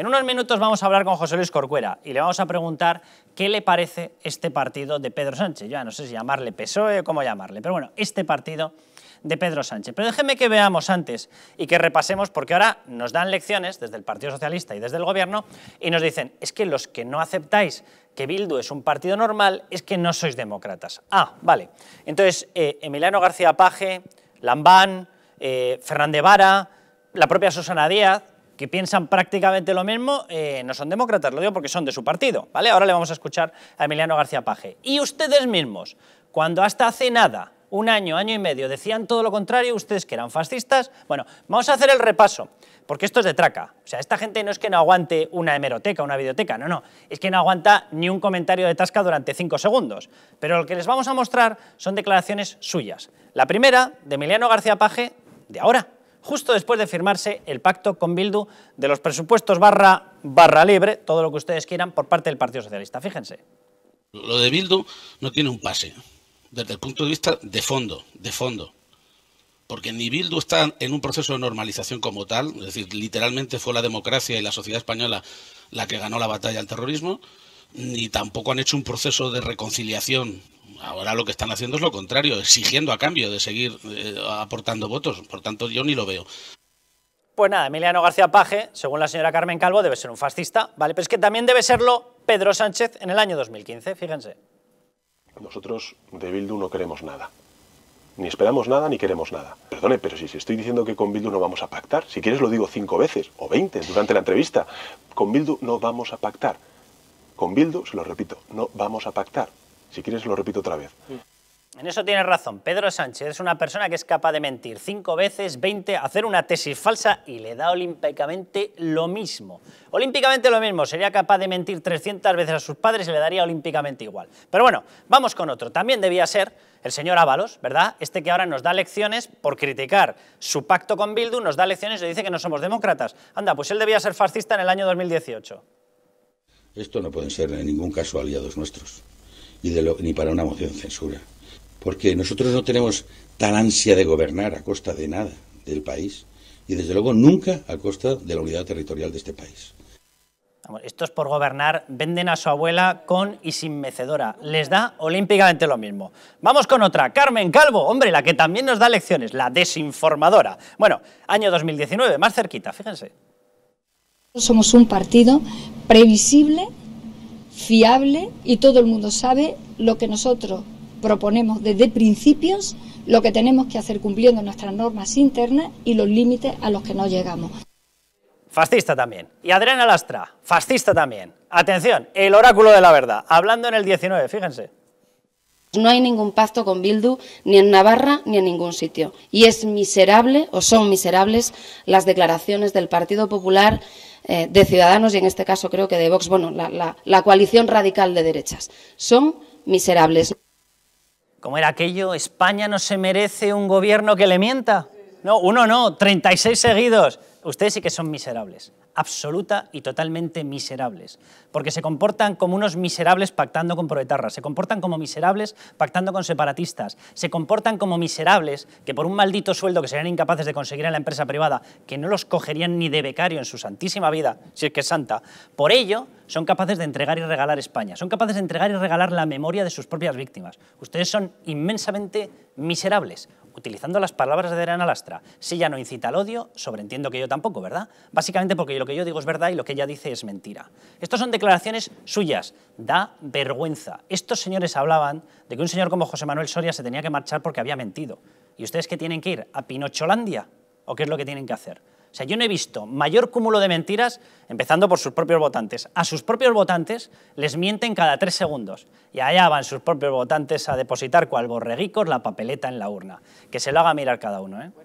En unos minutos vamos a hablar con José Luis Corcuera y le vamos a preguntar qué le parece este partido de Pedro Sánchez. Ya no sé si llamarle PSOE o cómo llamarle, pero bueno, este partido de Pedro Sánchez. Pero déjeme que veamos antes y que repasemos, porque ahora nos dan lecciones desde el Partido Socialista y desde el Gobierno y nos dicen, es que los que no aceptáis que Bildu es un partido normal es que no sois demócratas. Ah, vale. Entonces, eh, Emiliano García Paje, Lambán, eh, Fernández Vara, la propia Susana Díaz, que piensan prácticamente lo mismo, eh, no son demócratas, lo digo porque son de su partido, ¿vale? Ahora le vamos a escuchar a Emiliano García Paje. Y ustedes mismos, cuando hasta hace nada, un año, año y medio, decían todo lo contrario, ustedes que eran fascistas, bueno, vamos a hacer el repaso, porque esto es de traca. O sea, esta gente no es que no aguante una hemeroteca, una videoteca, no, no. Es que no aguanta ni un comentario de tasca durante cinco segundos. Pero lo que les vamos a mostrar son declaraciones suyas. La primera, de Emiliano García Paje, de ahora justo después de firmarse el pacto con Bildu de los presupuestos barra, barra libre, todo lo que ustedes quieran, por parte del Partido Socialista. Fíjense. Lo de Bildu no tiene un pase, desde el punto de vista de fondo, de fondo. Porque ni Bildu está en un proceso de normalización como tal, es decir, literalmente fue la democracia y la sociedad española la que ganó la batalla al terrorismo, ni tampoco han hecho un proceso de reconciliación ahora lo que están haciendo es lo contrario, exigiendo a cambio de seguir eh, aportando votos. Por tanto, yo ni lo veo. Pues nada, Emiliano García Paje, según la señora Carmen Calvo, debe ser un fascista, ¿vale? Pero es que también debe serlo Pedro Sánchez en el año 2015, fíjense. Nosotros de Bildu no queremos nada. Ni esperamos nada ni queremos nada. Perdone, pero si estoy diciendo que con Bildu no vamos a pactar, si quieres lo digo cinco veces o veinte durante la entrevista, con Bildu no vamos a pactar. Con Bildu, se lo repito, no vamos a pactar. Si quieres lo repito otra vez. Mm. En eso tienes razón. Pedro Sánchez es una persona que es capaz de mentir cinco veces, 20, hacer una tesis falsa y le da olímpicamente lo mismo. Olímpicamente lo mismo. Sería capaz de mentir 300 veces a sus padres y le daría olímpicamente igual. Pero bueno, vamos con otro. También debía ser el señor Ábalos, ¿verdad? Este que ahora nos da lecciones por criticar su pacto con Bildu, nos da lecciones y dice que no somos demócratas. Anda, pues él debía ser fascista en el año 2018. Esto no pueden ser en ningún caso aliados nuestros ni, para una moción censura. Porque nosotros no tenemos tal ansia de gobernar a costa de nada del país y desde luego nunca a costa de la unidad territorial de este país. Estos por gobernar venden a su abuela con y sin mecedora. Les da olímpicamente lo mismo. Vamos con otra. Carmen Calvo, hombre, la que también nos da lecciones, la desinformadora. Bueno, año 2019, más cerquita, fíjense. Somos un partido previsible fiable y todo el mundo sabe lo que nosotros proponemos desde principios, lo que tenemos que hacer cumpliendo nuestras normas internas y los límites a los que no llegamos. Fascista también. Y Adriana Lastra, fascista también. Atención, el oráculo de la verdad, hablando en el 19, fíjense. No hay ningún pacto con Bildu, ni en Navarra, ni en ningún sitio. Y es miserable, o son miserables, las declaraciones del Partido Popular eh, de Ciudadanos y en este caso creo que de Vox, bueno, la, la coalición radical de derechas. Son miserables. ¿Cómo era aquello? ¿España no se merece un gobierno que le mienta? No, uno no, 36 seguidos. Ustedes sí que son miserables absoluta y totalmente miserables, porque se comportan como unos miserables pactando con proetarras, se comportan como miserables pactando con separatistas, se comportan como miserables que por un maldito sueldo que serían incapaces de conseguir en la empresa privada, que no los cogerían ni de becario en su santísima vida, si es que es santa, por ello son capaces de entregar y regalar España, son capaces de entregar y regalar la memoria de sus propias víctimas. Ustedes son inmensamente miserables, utilizando las palabras de Adriana Lastra, si ella no incita al odio, sobreentiendo que yo tampoco, ¿verdad? Básicamente porque lo que yo digo es verdad y lo que ella dice es mentira. Estas son declaraciones suyas, da vergüenza. Estos señores hablaban de que un señor como José Manuel Soria se tenía que marchar porque había mentido. ¿Y ustedes qué tienen que ir? ¿A Pinocholandia? ¿O qué es lo que tienen que hacer? O sea, yo no he visto mayor cúmulo de mentiras, empezando por sus propios votantes. A sus propios votantes les mienten cada tres segundos. Y allá van sus propios votantes a depositar cual borreguicos la papeleta en la urna. Que se lo haga mirar cada uno. ¿eh?